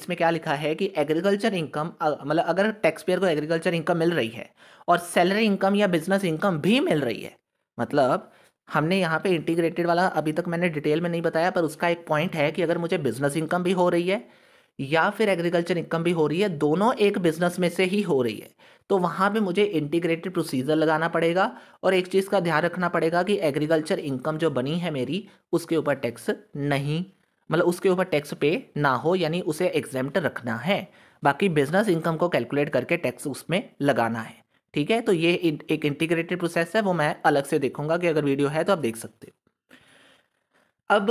इसमें क्या लिखा है कि एग्रीकल्चर इनकम मतलब अगर टैक्सपेयर को एग्रीकल्चर इनकम मिल रही है और सैलरी इनकम या बिजनेस इनकम भी मिल रही है मतलब हमने यहाँ पे इंटीग्रेटेड वाला अभी तक मैंने डिटेल में नहीं बताया पर उसका एक पॉइंट है कि अगर मुझे बिजनेस इनकम भी हो रही है या फिर एग्रीकल्चर इनकम भी हो रही है दोनों एक बिजनेस में से ही हो रही है तो वहाँ पे मुझे इंटीग्रेटेड प्रोसीजर लगाना पड़ेगा और एक चीज़ का ध्यान रखना पड़ेगा कि एग्रीकल्चर इनकम जो बनी है मेरी उसके ऊपर टैक्स नहीं मतलब उसके ऊपर टैक्स पे ना हो यानी उसे एग्जाम रखना है बाकी बिजनेस इनकम को कैलकुलेट करके टैक्स उसमें लगाना है ठीक है तो ये एक इंटीग्रेटेड प्रोसेस है वो मैं अलग से देखूंगा कि अगर वीडियो है तो आप देख सकते हो अब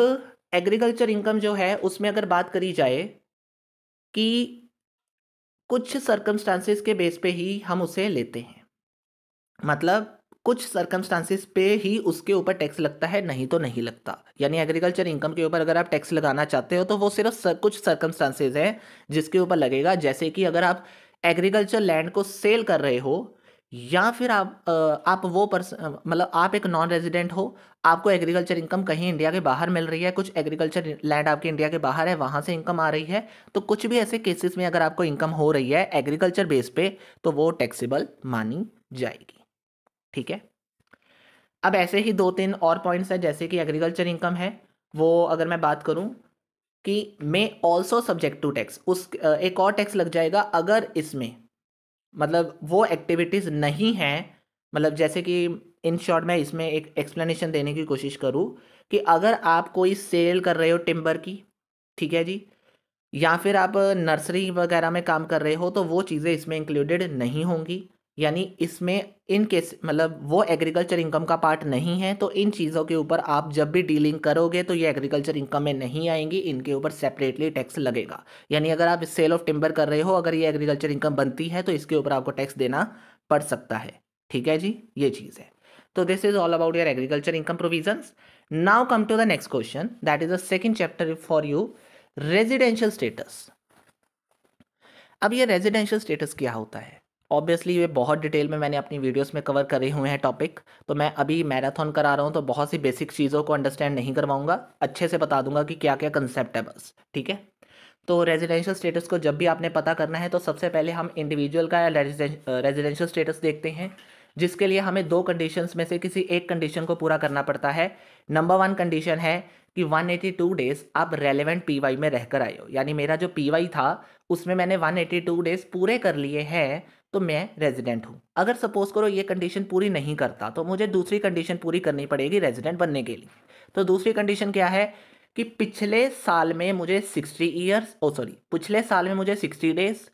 एग्रीकल्चर इनकम जो है उसमें अगर बात करी जाए कि कुछ सर्कमस्टांसिस के बेस पे ही हम उसे लेते हैं मतलब कुछ सर्कमस्टांसिस पे ही उसके ऊपर टैक्स लगता है नहीं तो नहीं लगता यानी एग्रीकल्चर इनकम के ऊपर अगर आप टैक्स लगाना चाहते हो तो वो सिर्फ सर, कुछ सर्कमस्टांसिस हैं जिसके ऊपर लगेगा जैसे कि अगर आप एग्रीकल्चर लैंड को सेल कर रहे हो या फिर आप आप वो पर्सन मतलब आप एक नॉन रेजिडेंट हो आपको एग्रीकल्चर इनकम कहीं इंडिया के बाहर मिल रही है कुछ एग्रीकल्चर लैंड आपके इंडिया के बाहर है वहाँ से इनकम आ रही है तो कुछ भी ऐसे केसेस में अगर आपको इनकम हो रही है एग्रीकल्चर बेस पे तो वो टैक्सेबल मानी जाएगी ठीक है अब ऐसे ही दो तीन और पॉइंट्स हैं जैसे कि एग्रीकल्चर इनकम है वो अगर मैं बात करूँ कि may also subject to tax उस एक और टैक्स लग जाएगा अगर इसमें मतलब वो एक्टिविटीज़ नहीं हैं मतलब जैसे कि इन शॉर्ट मैं इसमें एक एक्सप्लेनेशन देने की कोशिश करूँ कि अगर आप कोई सेल कर रहे हो टिम्बर की ठीक है जी या फिर आप नर्सरी वगैरह में काम कर रहे हो तो वो चीज़ें इसमें इंक्लूडेड नहीं होंगी यानी इसमें इन केस मतलब वो एग्रीकल्चर इनकम का पार्ट नहीं है तो इन चीज़ों के ऊपर आप जब भी डीलिंग करोगे तो ये एग्रीकल्चर इनकम में नहीं आएंगी इनके ऊपर सेपरेटली टैक्स लगेगा यानी अगर आप सेल ऑफ टिम्बर कर रहे हो अगर ये एग्रीकल्चर इनकम बनती है तो इसके ऊपर आपको टैक्स देना पड़ सकता है ठीक है जी ये चीज़ है तो this is all about your agriculture income provision now come to the next question that is the second chapter for you residential status अब ये रेजिडेंशियल स्टेटस क्या होता है ऑब्वियसली ये बहुत डिटेल में मैंने अपनी वीडियोस में कवर करे हुए हैं टॉपिक तो मैं अभी मैराथन करा रहा हूँ तो बहुत सी बेसिक चीज़ों को अंडरस्टैंड नहीं करवाऊंगा अच्छे से बता दूंगा कि क्या क्या कंसेप्ट है बस ठीक है तो रेजिडेंशियल स्टेटस को जब भी आपने पता करना है तो सबसे पहले हम इंडिविजुअल का रेजिडेंशियल स्टेटस देखते हैं जिसके लिए हमें दो कंडीशंस में से किसी एक कंडीशन को पूरा करना पड़ता है नंबर वन कंडीशन है कि 182 डेज़ आप रेलेवेंट पीवाई में रहकर आए हो यानी मेरा जो पीवाई था उसमें मैंने 182 डेज़ पूरे कर लिए हैं तो मैं रेजिडेंट हूँ अगर सपोज करो ये कंडीशन पूरी नहीं करता तो मुझे दूसरी कंडीशन पूरी करनी पड़ेगी रेजिडेंट बनने के लिए तो दूसरी कंडीशन क्या है कि पिछले साल में मुझे सिक्सटी ईयर्स ओ सॉरी पिछले साल में मुझे सिक्सटी डेज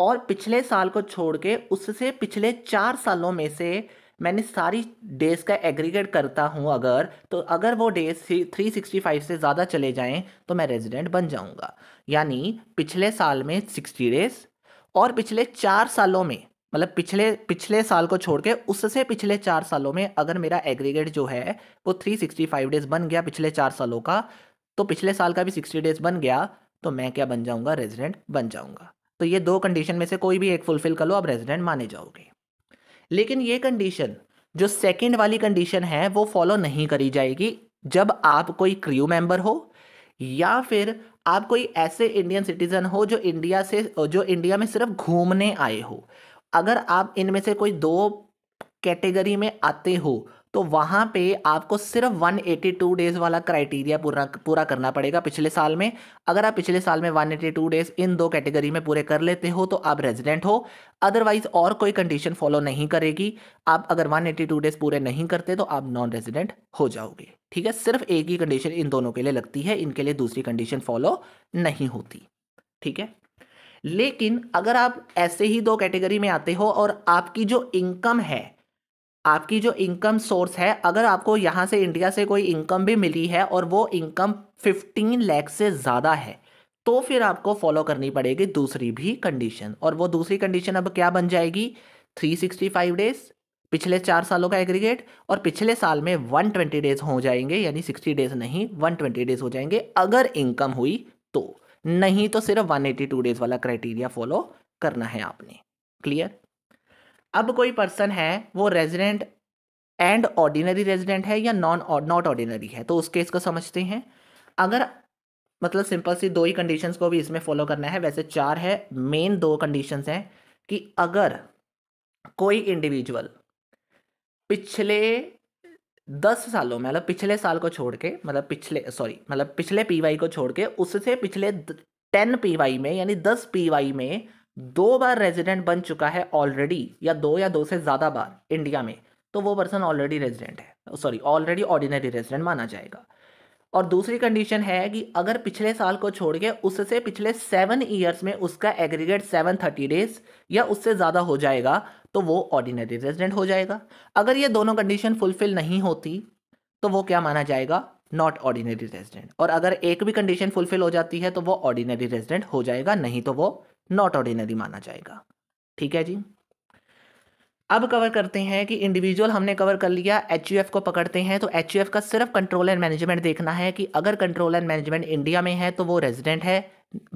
और पिछले साल को छोड़ के उससे पिछले चार सालों में से मैंने सारी डेज़ का एग्रीगेट करता हूँ अगर तो अगर वो डेज थ्री सिक्सटी फाइव से ज़्यादा चले जाएँ तो मैं रेजिडेंट बन जाऊँगा यानी पिछले साल में सिक्सटी डेज और पिछले चार सालों में मतलब पिछले पिछले साल को छोड़ के उससे पिछले चार सालों में अगर मेरा एग्रीगेट जो है वो थ्री सिक्सटी फाइव डेज बन गया पिछले चार सालों का तो पिछले साल का भी सिक्सटी डेज बन गया तो मैं क्या बन जाऊंगा रेजिडेंट बन जाऊंगा तो ये दो कंडीशन में से कोई भी एक फुलफिल कर लो आप रेजिडेंट माने जाओगे लेकिन ये कंडीशन जो सेकेंड वाली कंडीशन है वो फॉलो नहीं करी जाएगी जब आप कोई क्रियू मेंबर हो या फिर आप कोई ऐसे इंडियन सिटीज़न हो जो इंडिया से जो इंडिया में सिर्फ घूमने आए हो अगर आप इनमें से कोई दो कैटेगरी में आते हो तो वहाँ पे आपको सिर्फ 182 डेज़ वाला क्राइटेरिया पूरा पूरा करना पड़ेगा पिछले साल में अगर आप पिछले साल में 182 डेज़ इन दो कैटेगरी में पूरे कर लेते हो तो आप रेजिडेंट हो अदरवाइज़ और कोई कंडीशन फॉलो नहीं करेगी आप अगर 182 डेज़ पूरे नहीं करते तो आप नॉन रेजिडेंट हो जाओगे ठीक है सिर्फ एक ही कंडीशन इन दोनों के लिए लगती है इनके लिए दूसरी कंडीशन फॉलो नहीं होती ठीक है लेकिन अगर आप ऐसे ही दो कैटेगरी में आते हो और आपकी जो इनकम है आपकी जो इनकम सोर्स है अगर आपको यहाँ से इंडिया से कोई इनकम भी मिली है और वो इनकम 15 लाख से ज़्यादा है तो फिर आपको फॉलो करनी पड़ेगी दूसरी भी कंडीशन और वो दूसरी कंडीशन अब क्या बन जाएगी 365 डेज पिछले चार सालों का एग्रीगेट और पिछले साल में 120 डेज हो जाएंगे यानी 60 डेज नहीं 120 डेज हो जाएंगे अगर इनकम हुई तो नहीं तो सिर्फ 182 डेज वाला क्राइटेरिया फॉलो करना है आपने क्लियर अब कोई पर्सन है वो रेजिडेंट एंड ऑर्डिनरी रेजिडेंट है या नॉन नॉट ऑर्डिनरी है तो उस केस को समझते हैं अगर मतलब सिंपल सी दो ही कंडीशंस को भी इसमें फॉलो करना है वैसे चार है मेन दो कंडीशंस हैं कि अगर कोई इंडिविजुअल पिछले दस सालों में मतलब पिछले साल को छोड़ के मतलब पिछले सॉरी मतलब पिछले पीवाई को छोड़ के उससे पिछले टेन पीवाई में यानी दस पीवाई में दो बार रेजिडेंट बन चुका है ऑलरेडी या दो या दो से ज़्यादा बार इंडिया में तो वो पर्सन ऑलरेडी रेजिडेंट है सॉरी ऑलरेडी ऑर्डिनरी रेजिडेंट माना जाएगा और दूसरी कंडीशन है कि अगर पिछले साल को छोड़ के उससे पिछले सेवन ईयर्स में उसका एग्रीगेट सेवन थर्टी डेज या उससे ज़्यादा हो जाएगा तो वो ऑर्डिनरी रेजिडेंट हो जाएगा अगर ये दोनों कंडीशन फुलफिल नहीं होती तो वो क्या माना जाएगा नॉट ऑर्डिनरी रेजिडेंट और अगर एक भी कंडीशन फुलफिल हो जाती है तो वो ऑर्डिनरी रेजिडेंट हो जाएगा नहीं तो वो नॉट ऑर्डिनरी माना जाएगा ठीक है जी अब कवर करते हैं कि इंडिविजुअल हमने कवर कर लिया एच को पकड़ते हैं तो एच का सिर्फ कंट्रोल एंड मैनेजमेंट देखना है कि अगर कंट्रोल एंड मैनेजमेंट इंडिया में है तो वो रेजिडेंट है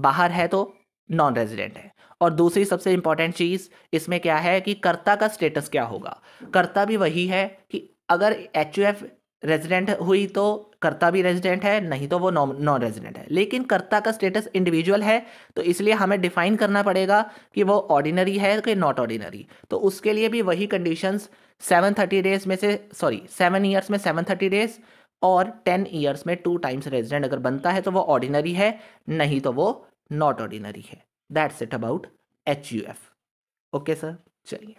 बाहर है तो नॉन रेजिडेंट है और दूसरी सबसे इंपॉर्टेंट चीज़ इसमें क्या है कि कर्ता का स्टेटस क्या होगा कर्ता भी वही है कि अगर एच यू एफ रेजिडेंट हुई तो कर्ता भी रेजिडेंट है नहीं तो वो नॉन रेजिडेंट है लेकिन कर्ता का स्टेटस इंडिविजुअल है तो इसलिए हमें डिफाइन करना पड़ेगा कि वो ऑर्डिनरी है कि नॉट ऑर्डिनरी तो उसके लिए भी वही कंडीशंस सेवन थर्टी डेज में से सॉरी सेवन ईयर्स में सेवन थर्टी डेज और टेन ईयर्स में टू टाइम्स रेजिडेंट अगर बनता है तो वो ऑर्डिनरी है नहीं तो वो नॉट ऑर्डिनरी है that's it about H U F okay sir चलिए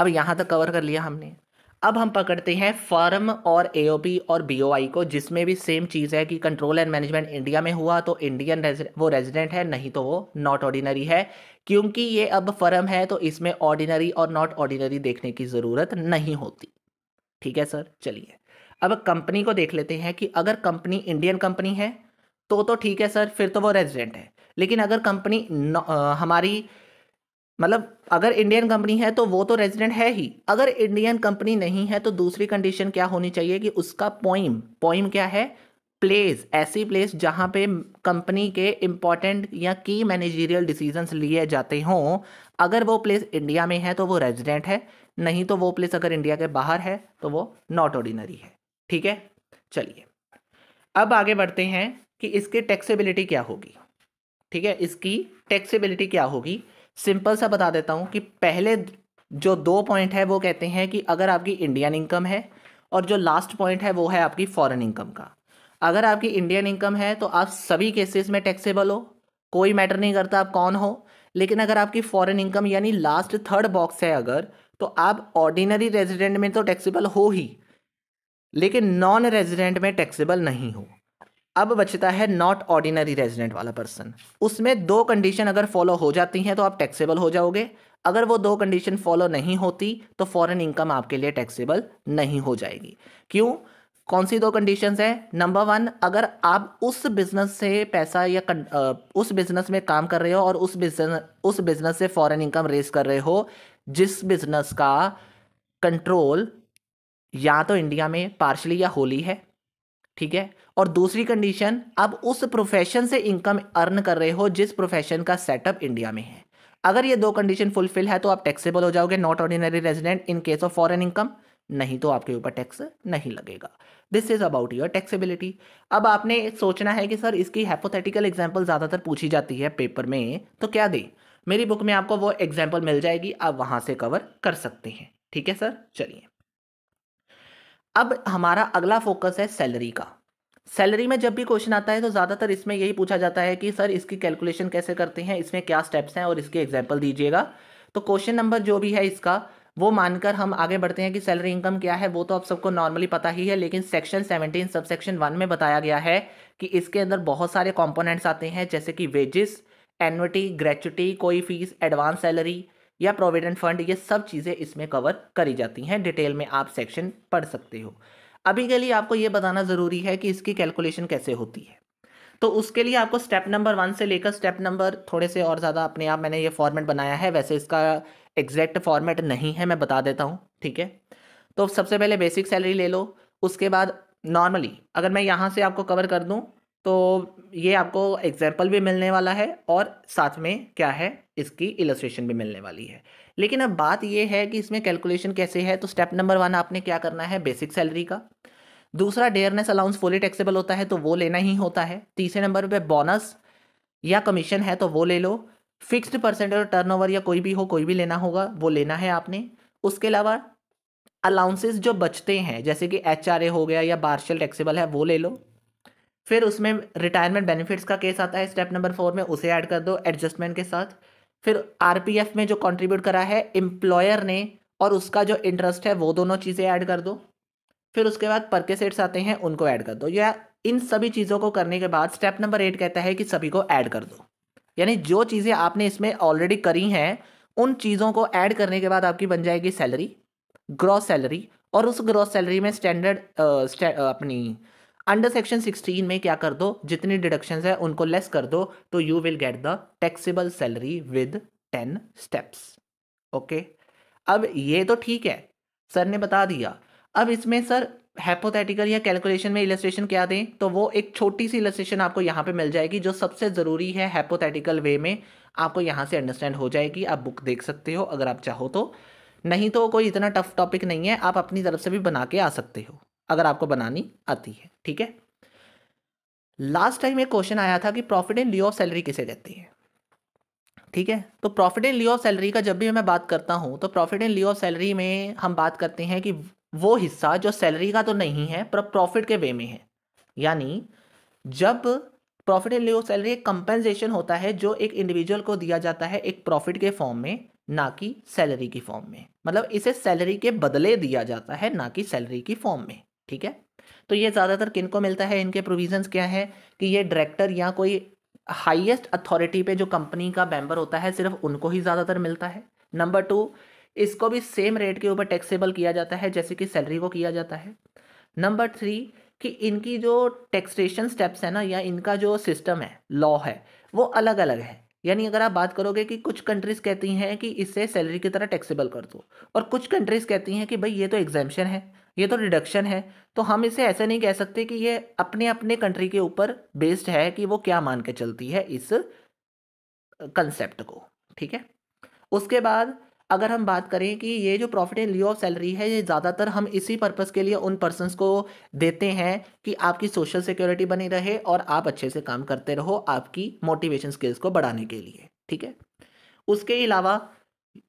अब यहाँ तक कवर कर लिया हमने अब हम पकड़ते हैं फर्म और एओपी और बीओआई को जिसमें भी सेम चीज़ है कि कंट्रोल एंड मैनेजमेंट इंडिया में हुआ तो इंडियन वो रेजिडेंट है नहीं तो वो नॉट ऑर्डिनरी है क्योंकि ये अब फर्म है तो इसमें ऑर्डिनरी और नॉट ऑर्डिनरी देखने की ज़रूरत नहीं होती ठीक है सर चलिए अब कंपनी को देख लेते हैं कि अगर कंपनी इंडियन कंपनी है तो तो ठीक है सर फिर तो वो रेजिडेंट है लेकिन अगर कंपनी हमारी मतलब अगर इंडियन कंपनी है तो वो तो रेजिडेंट है ही अगर इंडियन कंपनी नहीं है तो दूसरी कंडीशन क्या होनी चाहिए कि उसका पॉइम पॉइम क्या है प्लेस ऐसी प्लेस जहाँ पे कंपनी के इम्पॉर्टेंट या की मैनेजीरियल डिसीजंस लिए जाते हों अगर वो प्लेस इंडिया में है तो वो रेजिडेंट है नहीं तो वो प्लेस अगर इंडिया के बाहर है तो वो नॉट ऑर्डिनरी है ठीक है चलिए अब आगे बढ़ते हैं कि इसकी टैक्सेबिलिटी क्या होगी ठीक है इसकी टैक्सेबिलिटी क्या होगी सिंपल सा बता देता हूँ कि पहले जो दो पॉइंट है वो कहते हैं कि अगर आपकी इंडियन इनकम है और जो लास्ट पॉइंट है वो है आपकी फॉरेन इनकम का अगर आपकी इंडियन इनकम है तो आप सभी केसेस में टैक्सेबल हो कोई मैटर नहीं करता आप कौन हो लेकिन अगर आपकी फॉरेन इनकम यानी लास्ट थर्ड बॉक्स है अगर तो आप ऑर्डिनरी रेजिडेंट में तो टैक्सेबल हो ही लेकिन नॉन रेजिडेंट में टैक्सेबल नहीं हो अब बचता है नॉट ऑर्डिनरी रेजिडेंट वाला पर्सन उसमें दो कंडीशन अगर फॉलो हो जाती हैं तो आप टैक्सेबल हो जाओगे अगर वो दो कंडीशन फॉलो नहीं होती तो फॉरेन इनकम आपके लिए टैक्सेबल नहीं हो जाएगी क्यों कौन सी दो कंडीशंस है नंबर वन अगर आप उस बिजनेस से पैसा या कन, आ, उस बिजनेस में काम कर रहे हो और उस बिजनेस उस बिजनेस से फॉरेन इनकम रेस कर रहे हो जिस बिजनेस का कंट्रोल या तो इंडिया में पार्शली या होली है ठीक है और दूसरी कंडीशन आप उस प्रोफेशन से इनकम अर्न कर रहे हो जिस प्रोफेशन का सेटअप इंडिया में है अगर ये दो कंडीशन फुलफिल है तो आप टैक्सेबल हो जाओगे not ordinary resident in case of foreign income नहीं तो आपके ऊपर टैक्स नहीं लगेगा this is about your taxability अब आपने सोचना है कि सर इसकी हैपोथेटिकल एग्जाम्पल ज़्यादातर पूछी जाती है पेपर में तो क्या दें मेरी बुक में आपको वो एग्जाम्पल मिल जाएगी आप वहाँ से कवर कर सकते हैं ठीक है सर चलिए अब हमारा अगला फोकस है सैलरी का सैलरी में जब भी क्वेश्चन आता है तो ज़्यादातर इसमें यही पूछा जाता है कि सर इसकी कैलकुलेशन कैसे करते हैं इसमें क्या स्टेप्स हैं और इसके एग्जाम्पल दीजिएगा तो क्वेश्चन नंबर जो भी है इसका वो मानकर हम आगे बढ़ते हैं कि सैलरी इनकम क्या है वो तो आप सबको नॉर्मली पता ही है लेकिन section seventeen sub section one में बताया गया है कि इसके अंदर बहुत सारे कॉम्पोनेंट्स आते हैं जैसे कि वेजेस एनविटी ग्रेचुटी कोई फीस एडवांस सैलरी या प्रोविडेंट फंड ये सब चीज़ें इसमें कवर करी जाती हैं डिटेल में आप सेक्शन पढ़ सकते हो अभी के लिए आपको ये बताना ज़रूरी है कि इसकी कैलकुलेशन कैसे होती है तो उसके लिए आपको स्टेप नंबर वन से लेकर स्टेप नंबर थोड़े से और ज़्यादा अपने आप मैंने ये फॉर्मेट बनाया है वैसे इसका एग्जैक्ट फॉर्मेट नहीं है मैं बता देता हूँ ठीक है तो सबसे पहले बेसिक सैलरी ले लो उसके बाद नॉर्मली अगर मैं यहाँ से आपको कवर कर दूँ तो ये आपको एग्जाम्पल भी मिलने वाला है और साथ में क्या है इसकी इलस्ट्रेशन भी मिलने वाली है लेकिन अब बात यह है कि इसमें कैलकुलेशन कैसे है तो स्टेप नंबर वन आपने क्या करना है बेसिक सैलरी का दूसरा डेयरनेस अलाउंस फुली टैक्सेबल होता है तो वो लेना ही होता है तीसरे नंबर पे बोनस या कमीशन है तो वो ले लो फिक्स्ड परसेंटेज और टर्नओवर या कोई भी हो कोई भी लेना होगा वो लेना है आपने उसके अलावा अलाउंसेस जो बचते हैं जैसे कि एच हो गया या पार्शल टैक्सेबल है वो ले लो फिर उसमें रिटायरमेंट बेनिफिट्स का केस आता है स्टेप नंबर फोर में उसे ऐड कर दो एडजस्टमेंट के साथ फिर आरपीएफ में जो कंट्रीब्यूट करा है एम्प्लॉयर ने और उसका जो इंटरेस्ट है वो दोनों चीज़ें ऐड कर दो फिर उसके बाद परकेसेट्स आते हैं उनको ऐड कर दो या इन सभी चीज़ों को करने के बाद स्टेप नंबर एट कहता है कि सभी को ऐड कर दो यानी जो चीज़ें आपने इसमें ऑलरेडी करी हैं उन चीज़ों को ऐड करने के बाद आपकी बन जाएगी सैलरी ग्रॉस सैलरी और उस ग्रॉस सैलरी में स्टैंडर्ड अपनी अंडर सेक्शन 16 में क्या कर दो जितनी डिडक्शन है उनको लेस कर दो तो you will get the taxable salary with ten steps okay अब ये तो ठीक है सर ने बता दिया अब इसमें सर हैपोथेटिकल या कैलकुलेशन में इलस्ट्रेशन क्या दें तो वो एक छोटी सी इलस्ट्रेशन आपको यहाँ पे मिल जाएगी जो सबसे ज़रूरी है हैपोथेटिकल वे में आपको यहाँ से अंडरस्टैंड हो जाएगी आप बुक देख सकते हो अगर आप चाहो तो नहीं तो कोई इतना टफ टॉपिक नहीं है आप अपनी तरफ से भी बना के आ सकते हो अगर आपको बनानी आती है ठीक है लास्ट टाइम एक क्वेश्चन आया था कि profit in lieu of salary किसे कहती है ठीक है तो profit in lieu of salary का जब भी मैं बात करता हूँ तो profit in lieu of salary में हम बात करते हैं कि वो हिस्सा जो सैलरी का तो नहीं है पर प्रॉफिट के वे में है यानी जब प्रॉफिट एंड लियो सैलरी एक कंपेंसेशन होता है जो एक इंडिविजुअल को दिया जाता है एक प्रॉफिट के फॉर्म में ना कि सैलरी की फॉर्म में मतलब इसे सैलरी के बदले दिया जाता है ना कि सैलरी की फॉर्म में ठीक है तो ये ज़्यादातर किन को मिलता है इनके प्रोविजंस क्या है कि ये डायरेक्टर या कोई हाईएस्ट अथॉरिटी पे जो कंपनी का मेंबर होता है सिर्फ उनको ही ज़्यादातर मिलता है नंबर टू इसको भी सेम रेट के ऊपर टैक्सेबल किया जाता है जैसे कि सैलरी को किया जाता है नंबर थ्री कि इनकी जो टैक्सेशन स्टेप्स है ना या इनका जो सिस्टम है लॉ है वो अलग अलग है यानी अगर आप बात करोगे कि कुछ कंट्रीज़ कहती हैं कि इसे सैलरी की तरह टैक्सेबल कर दो और कुछ कंट्रीज़ कहती हैं कि भाई ये तो एग्जामेशन है ये तो डिडक्शन है तो हम इसे ऐसे नहीं कह सकते कि ये अपने अपने कंट्री के ऊपर बेस्ड है कि वो क्या मान के चलती है इस कंसेप्ट को ठीक है उसके बाद अगर हम बात करें कि ये जो profit and lieu of salary है ये ज़्यादातर हम इसी पर्पस के लिए उन पर्सनस को देते हैं कि आपकी सोशल सिक्योरिटी बनी रहे और आप अच्छे से काम करते रहो आपकी मोटिवेशन स्किल्स को बढ़ाने के लिए ठीक है उसके अलावा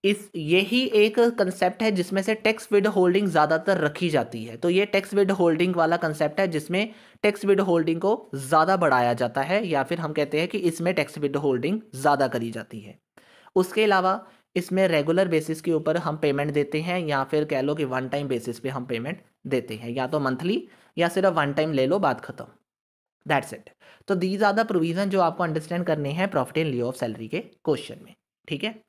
इस यही एक कंसेप्ट है जिसमें से टैक्स विड होल्डिंग ज़्यादातर रखी जाती है तो ये टैक्स विड होल्डिंग वाला कंसेप्ट है जिसमें टैक्स विड होल्डिंग को ज़्यादा बढ़ाया जाता है या फिर हम कहते हैं कि इसमें टैक्स विड होल्डिंग ज़्यादा करी जाती है उसके अलावा इसमें रेगुलर बेसिस के ऊपर हम पेमेंट देते हैं या फिर कह लो कि वन टाइम बेसिस पे हम पेमेंट देते हैं या तो मंथली या सिर्फ वन टाइम ले लो बात खत्म दैट्स इट तो दीज आर द प्रोविज़न जो आपको अंडरस्टैंड करने हैं profit and lieu of salary के क्वेश्चन में ठीक है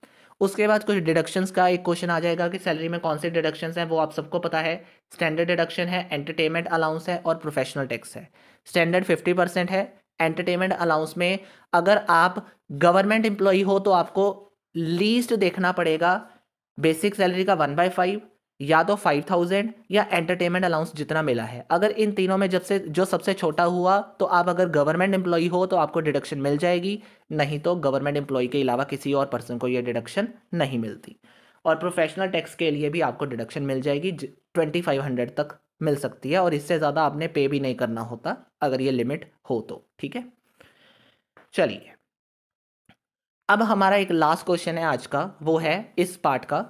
उसके बाद कुछ डिडक्शंस का एक क्वेश्चन आ जाएगा कि सैलरी में कौन से डिडक्शंस हैं वो आप सबको पता है स्टैंडर्ड डिडक्शन है एंटरटेनमेंट अलाउंस है और प्रोफेशनल टैक्स है स्टैंडर्ड फिफ्टी परसेंट है एंटरटेनमेंट अलाउंस में अगर आप गवर्नमेंट एम्प्लॉई हो तो आपको लीस्ट देखना पड़ेगा बेसिक सैलरी का वन बाई फाइव या तो फाइव थाउजेंड या एंटरटेनमेंट अलाउंस जितना मिला है अगर इन तीनों में जब से जो सबसे छोटा हुआ तो आप अगर गवर्नमेंट एम्प्लॉई हो तो आपको डिडक्शन मिल जाएगी नहीं तो गवर्नमेंट एम्प्लॉई के अलावा किसी और पर्सन को यह डिडक्शन नहीं मिलती और प्रोफेशनल टैक्स के लिए भी आपको डिडक्शन मिल जाएगी ट्वेंटी फाइव हंड्रेड तक मिल सकती है और इससे ज़्यादा आपने पे भी नहीं करना होता अगर ये लिमिट हो तो ठीक है चलिए अब हमारा एक लास्ट क्वेश्चन है आज का वो है इस पार्ट का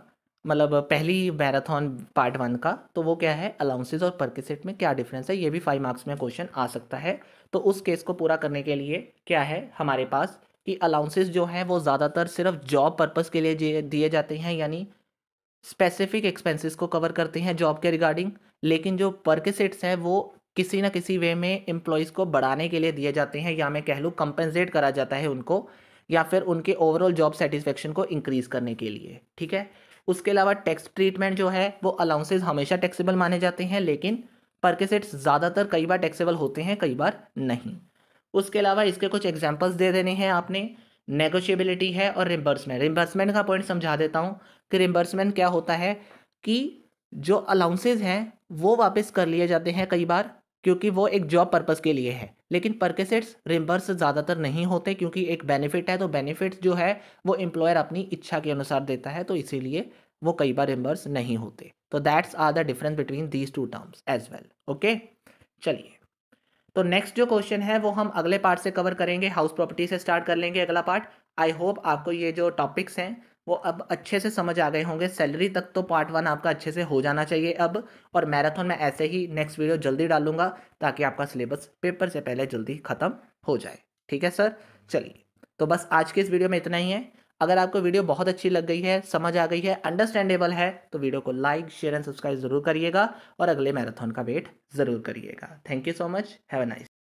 मतलब पहली मैराथन पार्ट वन का तो वो क्या है अलाउंसेज और परकेसेट सेट में क्या डिफरेंस है ये भी फाइव मार्क्स में क्वेश्चन आ सकता है तो उस केस को पूरा करने के लिए क्या है हमारे पास कि अलाउंसेज जो हैं वो ज़्यादातर सिर्फ जॉब पर्पज़ के लिए दिए जाते हैं यानी स्पेसिफिक एक्सपेंसेस को कवर करते हैं जॉब के रिगार्डिंग लेकिन जो परकेसेट्स हैं वो किसी ना किसी वे में एम्प्लॉयज़ को बढ़ाने के लिए दिए जाते हैं या मैं कह लूँ कंपनसेट करा जाता है उनको या फिर उनके ओवरऑल जॉब सेटिस्फेक्शन को इंक्रीज़ करने के लिए ठीक है उसके अलावा टैक्स ट्रीटमेंट जो है वो अलाउंसेज हमेशा टैक्सेबल माने जाते हैं लेकिन परकेसेट्स ज़्यादातर कई बार टैक्सेबल होते हैं कई बार नहीं उसके अलावा इसके कुछ एग्जाम्पल्स दे देने हैं आपने नेगोशिएबिलिटी है और रिम्बर्समेंट रिम्बर्समेंट का पॉइंट समझा देता हूँ कि रिम्बर्समेंट क्या होता है कि जो अलाउंसेज हैं वो वापस कर लिए जाते हैं कई बार क्योंकि वो एक जॉब पर्पज़ के लिए है लेकिन परकेसेट्स रिम्बर्स ज़्यादातर नहीं होते क्योंकि एक बेनिफिट है तो बेनिफिट्स जो है वो एम्प्लॉयर अपनी इच्छा के अनुसार देता है तो इसीलिए वो कई बार रिम्बर्स नहीं होते तो that's are the difference between these two terms as well okay चलिए तो नेक्स्ट जो क्वेश्चन है वो हम अगले पार्ट से कवर करेंगे हाउस प्रॉपर्टी से स्टार्ट कर लेंगे अगला पार्ट आई होप आपको ये जो टॉपिक्स हैं वो अब अच्छे से समझ आ गए होंगे सैलरी तक तो पार्ट वन आपका अच्छे से हो जाना चाहिए अब और मैराथन में ऐसे ही नेक्स्ट वीडियो जल्दी डालूंगा ताकि आपका सिलेबस पेपर से पहले जल्दी ख़त्म हो जाए ठीक है सर चलिए तो बस आज के इस वीडियो में इतना ही है अगर आपको वीडियो बहुत अच्छी लग गई है समझ आ गई है अंडरस्टैंडेबल है तो वीडियो को लाइक शेयर एंड सब्सक्राइब जरूर करिएगा और अगले मैराथन का वेट ज़रूर करिएगा thank you so much have a nice